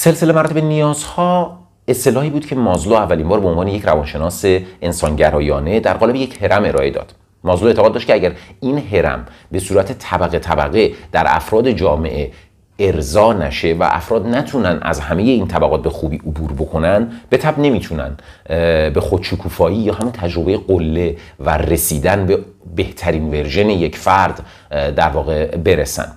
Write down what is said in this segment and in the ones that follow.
سلسله مراتب نیازها اصطلاحی بود که مازلو اولین بار به عنوان یک روانشناس انسانگرایانه در قالب یک هرم ارائه داد مازلو اعتقاد داشت که اگر این هرم به صورت طبقه طبقه در افراد جامعه ارضا نشه و افراد نتونن از همه این طبقات به خوبی عبور بکنن به تب نمیتونن به خودشکوفایی یا همون تجربه قله و رسیدن به بهترین ورژن یک فرد در واقع برسن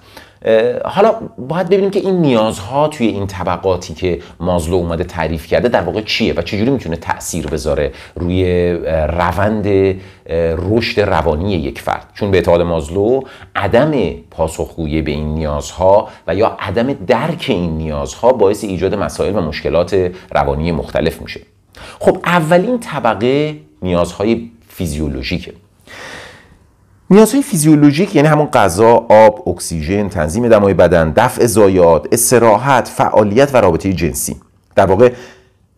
حالا باید ببینیم که این نیازها توی این طبقاتی که مازلو اومده تعریف کرده در واقع چیه و چجوری میتونه تاثیر بذاره روی روند رشد روانی یک فرد چون به اعتقاد مازلو عدم پاسخگویی به این نیازها و یا عدم درک این نیازها باعث ایجاد مسائل و مشکلات روانی مختلف میشه خب اولین طبقه نیازهای فیزیولوژیکه نیازهای فیزیولوژیک یعنی همون غذا، آب، اکسیژن، تنظیم دمای بدن، دفع زایات، استراحت، فعالیت و رابطه جنسی. در واقع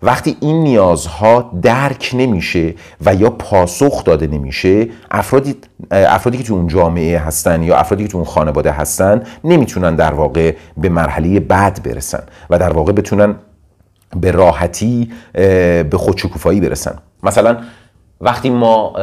وقتی این نیازها درک نمیشه و یا پاسخ داده نمیشه افرادی, افرادی که تو اون جامعه هستن یا افرادی که تو اون خانواده هستن نمیتونن در واقع به مرحله بعد برسن و در واقع بتونن به راحتی به خودشکوفایی برسن مثلا وقتی ما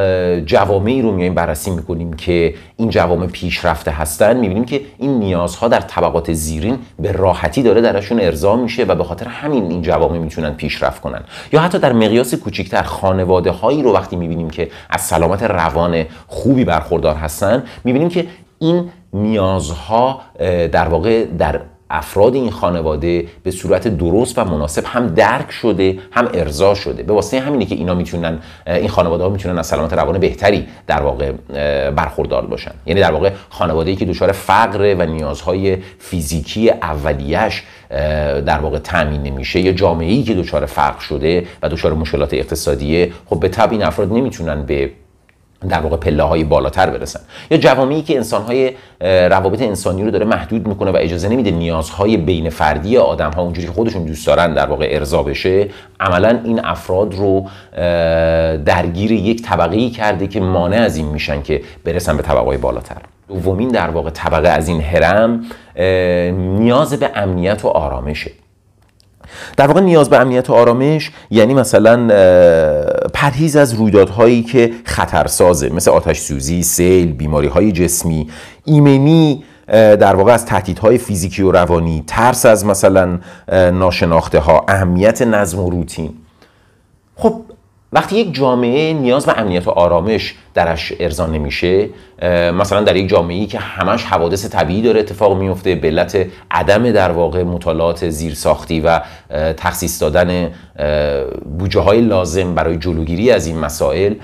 جوامعی رو میایم بررسی میکنیم که این جوامع پیشرفته هستن میبینیم که این نیازها در طبقات زیرین به راحتی داره درشون ارضا میشه و به خاطر همین این جوامع میتونن پیشرفت کنن یا حتی در مقیاس کوچکتر خانواده هایی رو وقتی میبینیم که از سلامت روان خوبی برخوردار هستن میبینیم که این نیازها در واقع در افراد این خانواده به صورت درست و مناسب هم درک شده هم ارضا شده به واسطه همینه که اینا میتونن این خانواده ها میتونن از سلامت روان بهتری در واقع برخوردار باشن یعنی در واقع خانواده ای که دچار فقر و نیازهای فیزیکی اولیش در واقع تامین نمیشه یا جامعه ای که دچار فقر شده و دچار مشکلات اقتصادیه خب به تبع این افراد نمیتونن به در واقع پله های بالاتر برسن یا جوامعی که انسان های روابط انسانی رو داره محدود میکنه و اجازه نمیده نیازهای بین فردی آدم ها اونجوری که خودشون دوست دارن در واقع ارضا بشه عملا این افراد رو درگیر یک طبقه ای کرده که مانع از این میشن که برسن به طبقه بالاتر دومین در واقع طبقه از این هرم نیاز به امنیت و آرامشه در واقع نیاز به امنیت و آرامش یعنی مثلا پرهیز از رویدادهایی که خطرسازه مثل آتش سوزی، سیل، بیماری های جسمی، ایمنی در واقع از تهدیدهای فیزیکی و روانی، ترس از مثلا ناشناخته ها، اهمیت نظم و روتین. خب وقتی یک جامعه نیاز به امنیت و آرامش درش ارزان نمیشه مثلا در یک جامعه ای که همش حوادث طبیعی داره اتفاق میفته به علت عدم در واقع مطالعات زیرساختی و تخصیص دادن بوجه های لازم برای جلوگیری از این مسائل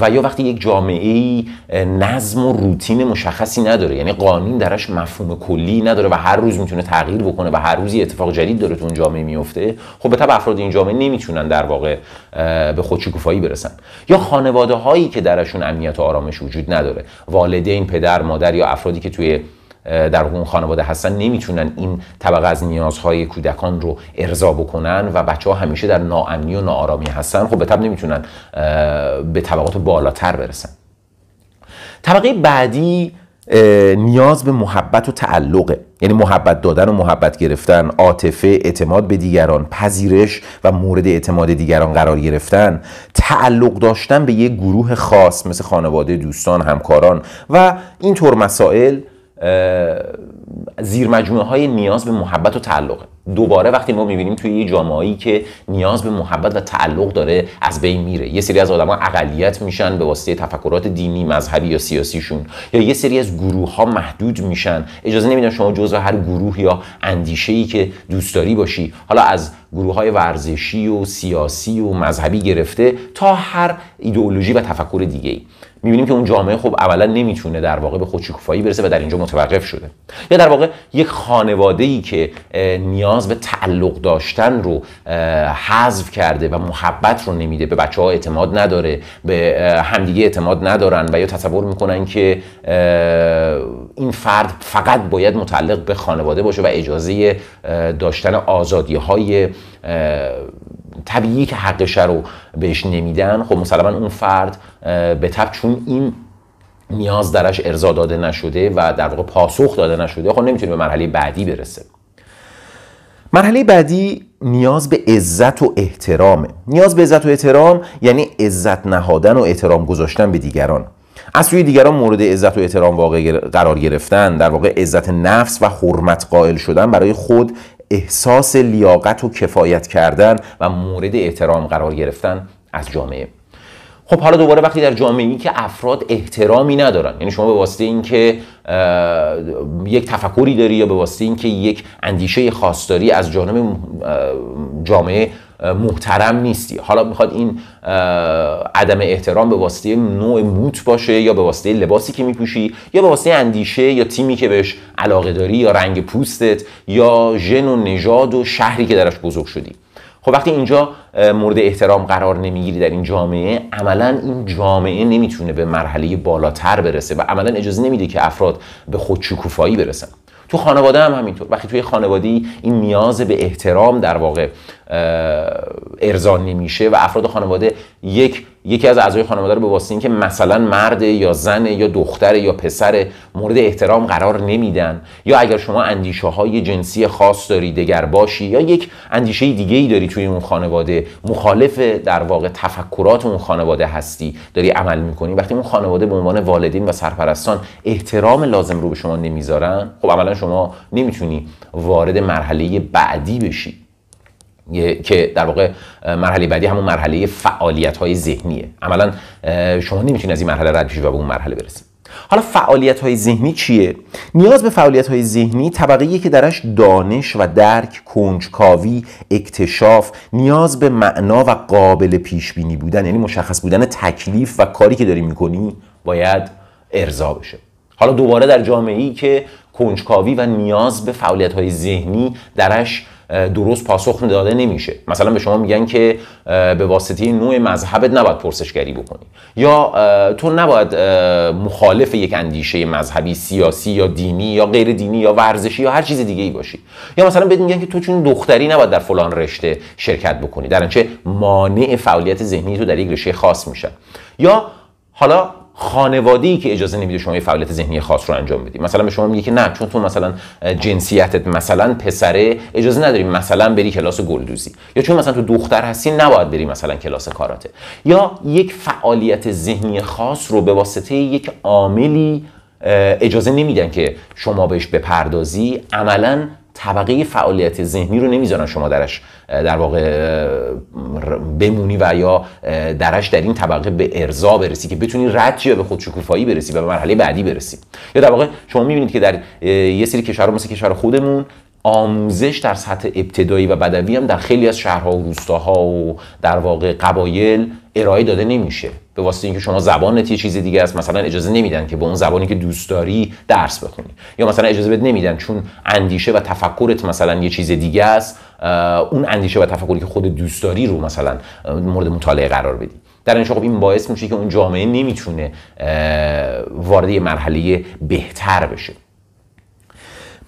و یا وقتی یک جامعه ای نظم و روتین مشخصی نداره یعنی قانون درش مفهوم کلی نداره و هر روز میتونه تغییر بکنه و هر روزی اتفاق جدید داره تو اون جامعه میفته خب به طب افراد این جامعه نمیتونن در واقع به خودشکوفایی برسن یا خانواده هایی که درشون امنیت و آرامش وجود نداره والدین پدر مادر یا افرادی که توی در اون خانواده هستن نمیتونن این طبقه از نیازهای کودکان رو ارضا بکنن و بچه ها همیشه در ناامنی و ناآرامی هستن خب به طب نمیتونن به طبقات بالاتر برسن طبقه بعدی نیاز به محبت و تعلقه یعنی محبت دادن و محبت گرفتن عاطفه اعتماد به دیگران پذیرش و مورد اعتماد دیگران قرار گرفتن تعلق داشتن به یک گروه خاص مثل خانواده دوستان همکاران و اینطور مسائل زیر مجموعه های نیاز به محبت و تعلق دوباره وقتی ما میبینیم توی یه جامعه که نیاز به محبت و تعلق داره از بین میره یه سری از آدما اقلیت میشن به واسطه تفکرات دینی مذهبی یا سیاسیشون یا یه سری از گروه ها محدود میشن اجازه نمیدن شما جزو هر گروه یا اندیشه ای که دوست داری باشی حالا از گروه های ورزشی و سیاسی و مذهبی گرفته تا هر ایدئولوژی و تفکر دیگه ای میبینیم که اون جامعه خب اولا نمیتونه در واقع به خودشکوفایی برسه و در اینجا متوقف شده یا در واقع یک خانواده ای که نیاز به تعلق داشتن رو حذف کرده و محبت رو نمیده به بچه ها اعتماد نداره به همدیگه اعتماد ندارن و یا تصور میکنن که این فرد فقط باید متعلق به خانواده باشه و اجازه داشتن آزادی های طبیعی که حقش رو بهش نمیدن خب مسلما اون فرد به تب چون این نیاز درش ارضا داده نشده و در واقع پاسخ داده نشده خب نمیتونه به مرحله بعدی برسه مرحله بعدی نیاز به عزت و احترامه نیاز به عزت و احترام یعنی عزت نهادن و احترام گذاشتن به دیگران از سوی دیگران مورد عزت و احترام واقع قرار گرفتن در واقع عزت نفس و حرمت قائل شدن برای خود احساس لیاقت و کفایت کردن و مورد احترام قرار گرفتن از جامعه خب حالا دوباره وقتی در جامعه ای که افراد احترامی ندارن یعنی شما به واسطه اینکه یک تفکری داری یا به واسطه اینکه یک اندیشه خاصداری از جانب جامعه محترم نیستی حالا میخواد این عدم احترام به واسطه نوع موت باشه یا به واسطه لباسی که میپوشی یا به واسطه اندیشه یا تیمی که بهش علاقه داری یا رنگ پوستت یا ژن و نژاد و شهری که درش بزرگ شدی خب وقتی اینجا مورد احترام قرار نمیگیری در این جامعه عملا این جامعه نمیتونه به مرحله بالاتر برسه و عملا اجازه نمیده که افراد به خودشکوفایی برسن تو خانواده هم همینطور وقتی توی خانواده این نیاز به احترام در واقع ارضا نمیشه و افراد خانواده یک یکی از اعضای خانواده رو به واسطه اینکه مثلا مرد یا زن یا دختر یا پسر مورد احترام قرار نمیدن یا اگر شما اندیشه های جنسی خاص داری دگر باشی یا یک اندیشه دیگه ای داری توی اون خانواده مخالف در واقع تفکرات اون خانواده هستی داری عمل میکنی وقتی اون خانواده به عنوان والدین و سرپرستان احترام لازم رو به شما نمیذارن خب عملا شما نمیتونی وارد مرحله بعدی بشی که در واقع مرحله بعدی همون مرحله فعالیت های ذهنیه عملا شما نمیتونید از این مرحله رد بشید و به اون مرحله برسید حالا فعالیت های ذهنی چیه؟ نیاز به فعالیت های ذهنی طبقه که درش دانش و درک، کنجکاوی، اکتشاف، نیاز به معنا و قابل پیش بینی بودن یعنی مشخص بودن تکلیف و کاری که داری میکنی باید ارضا بشه. حالا دوباره در جامعه ای که کنجکاوی و نیاز به فعالیت های ذهنی درش درست پاسخ داده نمیشه مثلا به شما میگن که به واسطه نوع مذهبت نباید پرسشگری بکنی یا تو نباید مخالف یک اندیشه مذهبی سیاسی یا دینی یا غیر دینی یا ورزشی یا هر چیز دیگه ای باشی یا مثلا بهت میگن که تو چون دختری نباید در فلان رشته شرکت بکنی در مانع فعالیت ذهنی تو در یک رشته خاص میشه. یا حالا ای که اجازه نمیده شما یه فعالیت ذهنی خاص رو انجام بدی مثلا به شما میگه که نه چون تو مثلا جنسیتت مثلا پسره اجازه نداری مثلا بری کلاس گلدوزی یا چون مثلا تو دختر هستی نباید بری مثلا کلاس کاراته یا یک فعالیت ذهنی خاص رو به واسطه یک عاملی اجازه نمیدن که شما بهش بپردازی عملا طبقه فعالیت ذهنی رو نمیذارن شما درش در واقع بمونی و یا درش در این طبقه به ارضا برسی که بتونی رد یا به خود شکوفایی برسی و به مرحله بعدی برسی یا در واقع شما میبینید که در یه سری کشورها مثل کشور خودمون آموزش در سطح ابتدایی و بدوی هم در خیلی از شهرها و روستاها و در واقع قبایل ارائه داده نمیشه به واسه اینکه شما زبانت یه چیز دیگه است مثلا اجازه نمیدن که به اون زبانی که دوست داری درس بخونی یا مثلا اجازه بد نمیدن چون اندیشه و تفکرت مثلا یه چیز دیگه است اون اندیشه و تفکری که خود دوست داری رو مثلا مورد مطالعه قرار بدی در این خب این باعث میشه که اون جامعه نمیتونه وارد مرحله بهتر بشه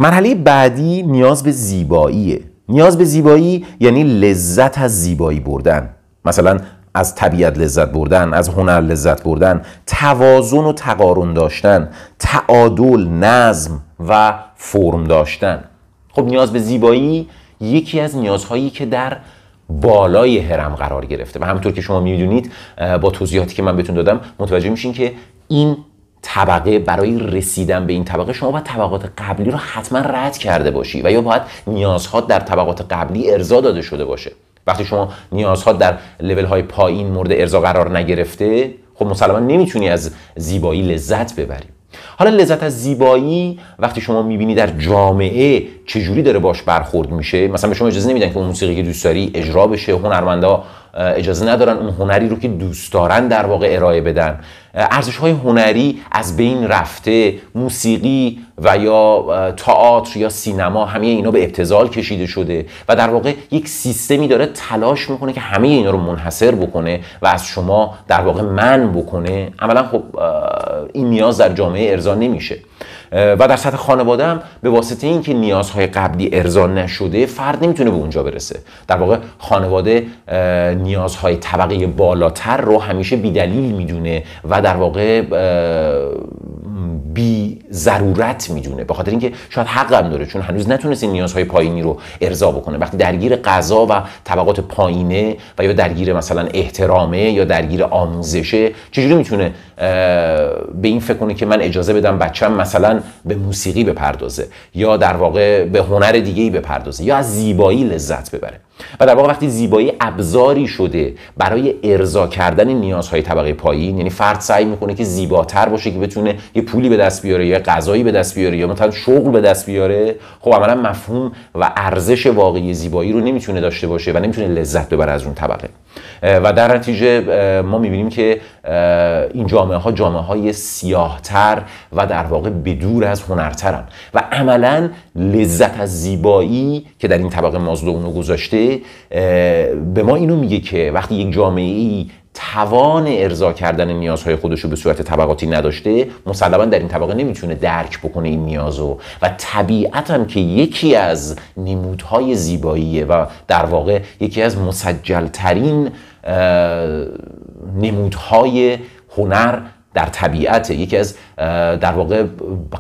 مرحله بعدی نیاز به زیباییه نیاز به زیبایی یعنی لذت از زیبایی بردن مثلا از طبیعت لذت بردن از هنر لذت بردن توازن و تقارن داشتن تعادل نظم و فرم داشتن خب نیاز به زیبایی یکی از نیازهایی که در بالای هرم قرار گرفته و همونطور که شما میدونید با توضیحاتی که من بتون دادم متوجه میشین که این طبقه برای رسیدن به این طبقه شما باید طبقات قبلی رو حتما رد کرده باشی و یا باید نیازها در طبقات قبلی ارضا داده شده باشه وقتی شما نیازها در لول های پایین مورد ارضا قرار نگرفته خب مسلما نمیتونی از زیبایی لذت ببری حالا لذت از زیبایی وقتی شما میبینی در جامعه چجوری داره باش برخورد میشه مثلا به شما اجازه نمیدن که اون موسیقی که دوست داری اجرا بشه هنرمندا اجازه ندارن اون هنری رو که دوست دارن در واقع ارائه بدن ارزش های هنری از بین رفته موسیقی و یا تئاتر یا سینما همه اینا به ابتزال کشیده شده و در واقع یک سیستمی داره تلاش میکنه که همه اینا رو منحصر بکنه و از شما در واقع من بکنه عملا خب این نیاز در جامعه ارزان نمیشه و در سطح خانواده هم به واسطه اینکه نیازهای قبلی ارضا نشده فرد نمیتونه به اونجا برسه در واقع خانواده نیازهای طبقه بالاتر رو همیشه بیدلیل میدونه و در واقع بی ضرورت میدونه به خاطر اینکه شاید حقم داره چون هنوز نتونسته نیازهای پایینی رو ارضا بکنه وقتی درگیر قضا و طبقات پایینه و یا درگیر مثلا احترامه یا درگیر آموزشه چجوری میتونه به این فکر کنه که من اجازه بدم بچم مثلا به موسیقی بپردازه یا در واقع به هنر دیگه ای بپردازه یا از زیبایی لذت ببره و در واقع وقتی زیبایی ابزاری شده برای ارضا کردن نیازهای طبقه پایین یعنی فرد سعی میکنه که زیباتر باشه که بتونه یه پولی به دست بیاره بیاره یا غذایی به دست بیاره یا مثلا شغل به دست بیاره خب عملا مفهوم و ارزش واقعی زیبایی رو نمیتونه داشته باشه و نمیتونه لذت ببره از اون طبقه و در نتیجه ما میبینیم که این جامعه ها جامعه های سیاهتر و در واقع بدور از هنرترن و عملا لذت از زیبایی که در این طبقه مازلو اونو گذاشته به ما اینو میگه که وقتی یک جامعه ای توان ارضا کردن نیازهای خودش رو به صورت طبقاتی نداشته مسلما در این طبقه نمیتونه درک بکنه این نیازو و طبیعت هم که یکی از نمودهای زیباییه و در واقع یکی از مسجلترین نمودهای هنر در طبیعت یکی از در واقع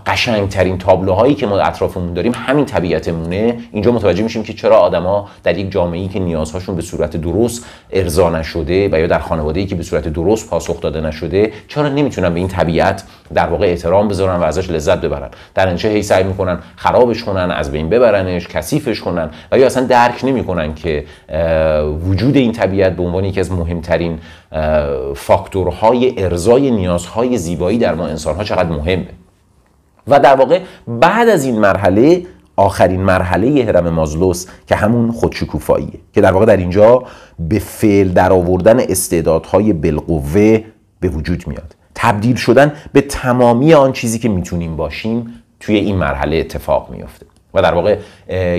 قشنگ تابلوهایی که ما اطرافمون داریم همین طبیعتمونه اینجا متوجه میشیم که چرا آدما در یک جامعه ای که نیازهاشون به صورت درست ارضا نشده و یا در خانواده ای که به صورت درست پاسخ داده نشده چرا نمیتونن به این طبیعت در واقع احترام بذارن و ازش لذت ببرن در انچه هی سعی میکنن خرابش کنن از بین ببرنش کثیفش کنن و یا اصلا درک نمیکنن که وجود این طبیعت به عنوان یکی از مهمترین فاکتورهای ارزای نیازهای زیبایی در ما انسانها چقدر مهمه و در واقع بعد از این مرحله آخرین مرحله هرم مازلوس که همون خودشکوفاییه که در واقع در اینجا به فعل در آوردن استعدادهای بالقوه به وجود میاد تبدیل شدن به تمامی آن چیزی که میتونیم باشیم توی این مرحله اتفاق میافته و در واقع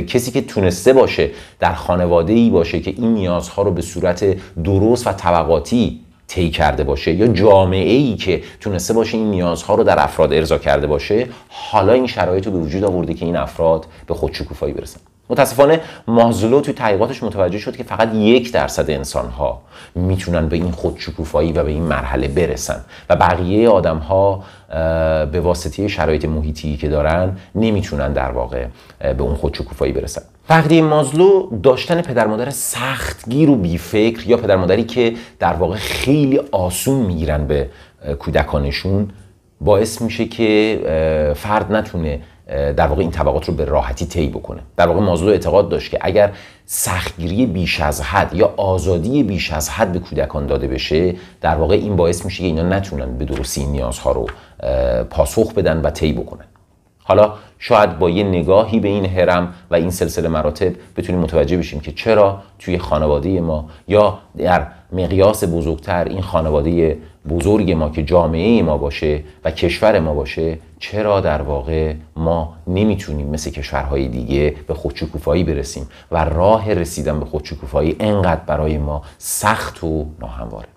کسی که تونسته باشه در خانواده ای باشه که این نیازها رو به صورت درست و طبقاتی طی کرده باشه یا جامعه ای که تونسته باشه این نیازها رو در افراد ارضا کرده باشه حالا این شرایط رو به وجود آورده که این افراد به خودشکوفایی برسن متاسفانه مازلو توی تحقیقاتش متوجه شد که فقط یک درصد انسان ها میتونن به این خودشکوفایی و به این مرحله برسن و بقیه آدم به واسطه شرایط محیطی که دارن نمیتونن در واقع به اون خودشکوفایی برسن فقدی مازلو داشتن پدر مادر سختگیر و بیفکر یا پدر مادری که در واقع خیلی آسون میگیرن به کودکانشون باعث میشه که فرد نتونه در واقع این طبقات رو به راحتی طی بکنه در واقع موضوع اعتقاد داشت که اگر سختگیری بیش از حد یا آزادی بیش از حد به کودکان داده بشه در واقع این باعث میشه که اینا نتونن به درستی این نیازها رو پاسخ بدن و طی بکنن حالا شاید با یه نگاهی به این هرم و این سلسله مراتب بتونیم متوجه بشیم که چرا توی خانواده ما یا در مقیاس بزرگتر این خانواده بزرگ ما که جامعه ما باشه و کشور ما باشه چرا در واقع ما نمیتونیم مثل کشورهای دیگه به خودشکوفایی برسیم و راه رسیدن به خودشکوفایی انقدر برای ما سخت و ناهمواره